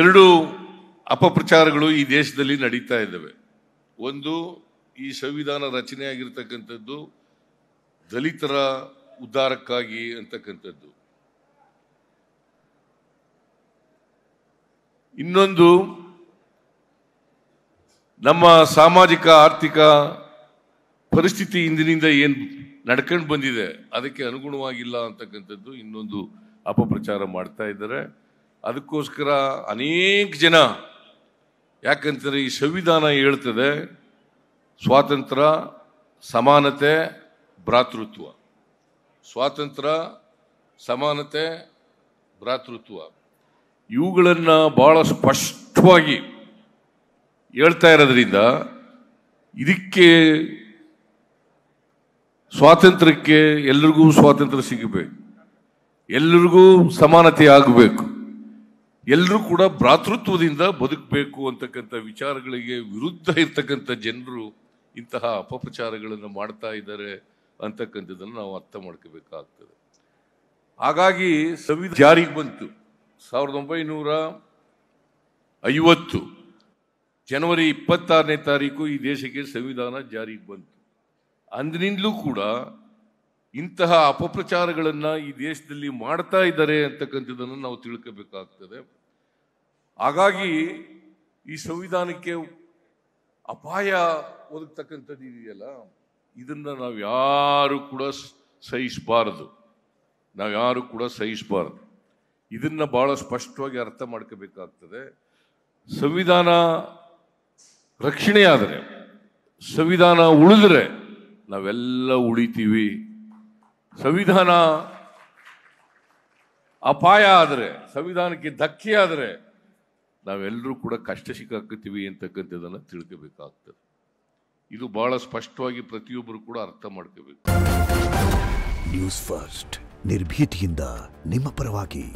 ಎರಡು ಅಪಪ್ರಚಾರಗಳು ಈ ದೇಶದಲ್ಲಿ ನಡೀತಾ ಇದ್ದಾವೆ ಒಂದು ಈ ಸಂವಿಧಾನ ರಚನೆ ಆಗಿರ್ತಕ್ಕಂಥದ್ದು ದಲಿತರ ಉದ್ಧಾರಕ್ಕಾಗಿ ಅಂತಕ್ಕಂಥದ್ದು ಇನ್ನೊಂದು ನಮ್ಮ ಸಾಮಾಜಿಕ ಆರ್ಥಿಕ ಪರಿಸ್ಥಿತಿ ಇಂದಿನಿಂದ ಏನು ನಡ್ಕೊಂಡು ಬಂದಿದೆ ಅದಕ್ಕೆ ಅನುಗುಣವಾಗಿಲ್ಲ ಅಂತಕ್ಕಂಥದ್ದು ಇನ್ನೊಂದು ಅಪಪ್ರಚಾರ ಮಾಡ್ತಾ ಇದ್ದಾರೆ ಅದಕ್ಕೋಸ್ಕರ ಅನೇಕ ಜನ ಯಾಕಂತಂದರೆ ಈ ಸಂವಿಧಾನ ಹೇಳ್ತದೆ ಸ್ವಾತಂತ್ರ್ಯ ಸಮಾನತೆ ಭ್ರಾತೃತ್ವ ಸ್ವಾತಂತ್ರ್ಯ ಸಮಾನತೆ ಭ್ರಾತೃತ್ವ ಇವುಗಳನ್ನು ಭಾಳ ಸ್ಪಷ್ಟವಾಗಿ ಹೇಳ್ತಾ ಇರೋದ್ರಿಂದ ಇದಕ್ಕೆ ಸ್ವಾತಂತ್ರ್ಯಕ್ಕೆ ಎಲ್ರಿಗೂ ಸ್ವಾತಂತ್ರ್ಯ ಸಿಗಬೇಕು ಎಲ್ರಿಗೂ ಸಮಾನತೆ ಆಗಬೇಕು ಎಲ್ಲರೂ ಕೂಡ ಭ್ರಾತೃತ್ವದಿಂದ ಬದುಕಬೇಕು ಅಂತಕ್ಕಂಥ ವಿಚಾರಗಳಿಗೆ ವಿರುದ್ಧ ಇರ್ತಕ್ಕಂಥ ಜನರು ಇಂತಹ ಅಪಪ್ರಚಾರಗಳನ್ನು ಮಾಡ್ತಾ ಇದ್ದಾರೆ ಅಂತಕ್ಕಂಥದ್ದನ್ನು ನಾವು ಅರ್ಥ ಮಾಡ್ಕೋಬೇಕಾಗ್ತದೆ ಹಾಗಾಗಿ ಸಂವಿಧಾನ ಜಾರಿಗೆ ಬಂತು ಸಾವಿರದ ಒಂಬೈನೂರ ಐವತ್ತು ಜನವರಿ ಇಪ್ಪತ್ತಾರನೇ ತಾರೀಕು ಈ ದೇಶಕ್ಕೆ ಸಂವಿಧಾನ ಜಾರಿಗೆ ಬಂತು ಅಂದಿನಿಂದಲೂ ಕೂಡ ಇಂತಹ ಅಪಪ್ರಚಾರಗಳನ್ನು ಈ ದೇಶದಲ್ಲಿ ಮಾಡ್ತಾ ಇದ್ದಾರೆ ಅಂತಕ್ಕಂಥದ್ದನ್ನು ನಾವು ತಿಳ್ಕೋಬೇಕಾಗ್ತದೆ ಹಾಗಾಗಿ ಈ ಸಂವಿಧಾನಕ್ಕೆ ಅಪಾಯ ಒದಗ್ತಕ್ಕಂಥದ್ದು ಇದೆಯಲ್ಲ ಇದನ್ನು ನಾವು ಯಾರು ಕೂಡ ಸಹಿಸಬಾರದು ನಾವು ಯಾರು ಕೂಡ ಸಹಿಸಬಾರದು ಇದನ್ನು ಭಾಳ ಸ್ಪಷ್ಟವಾಗಿ ಅರ್ಥ ಮಾಡ್ಕೋಬೇಕಾಗ್ತದೆ ಸಂವಿಧಾನ ರಕ್ಷಣೆಯಾದರೆ ಸಂವಿಧಾನ ಉಳಿದ್ರೆ ನಾವೆಲ್ಲ ಉಳಿತೀವಿ ಸಂವಿಧಾನ ಅಪಾಯ ಆದರೆ ಸಂವಿಧಾನಕ್ಕೆ ಧಕ್ಕೆ ಆದರೆ ನಾವೆಲ್ಲರೂ ಕೂಡ ಕಷ್ಟ ಸಿಕ್ಕಾಕ್ತೀವಿ ಅಂತಕ್ಕಂಥದ್ದನ್ನು ತಿಳ್ಕೋಬೇಕಾಗ್ತದೆ ಇದು ಬಹಳ ಸ್ಪಷ್ಟವಾಗಿ ಪ್ರತಿಯೊಬ್ಬರು ಕೂಡ ಅರ್ಥ ಮಾಡ್ಕೋಬೇಕು ನ್ಯೂಸ್ ಫಸ್ಟ್ ನಿರ್ಭೀತಿಯಿಂದ ನಿಮ್ಮ ಪರವಾಗಿ